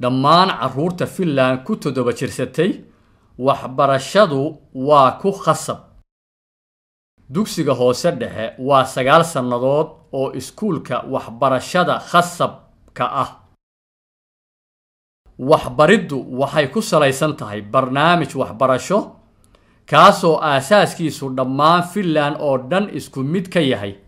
dhammaan caruurta finland ku toddoba jirsatay waxbarashadu waa ku khasab dugsiga hoose dhexe waa sagaal sannadood oo iskuulka waxbarashada khasabka ah waxbariddu waxay ku salaysan tahay barnaamij waxbarasho kaasoo aasaaskiisu dhammaan finland oo dhan isku mid ka yahay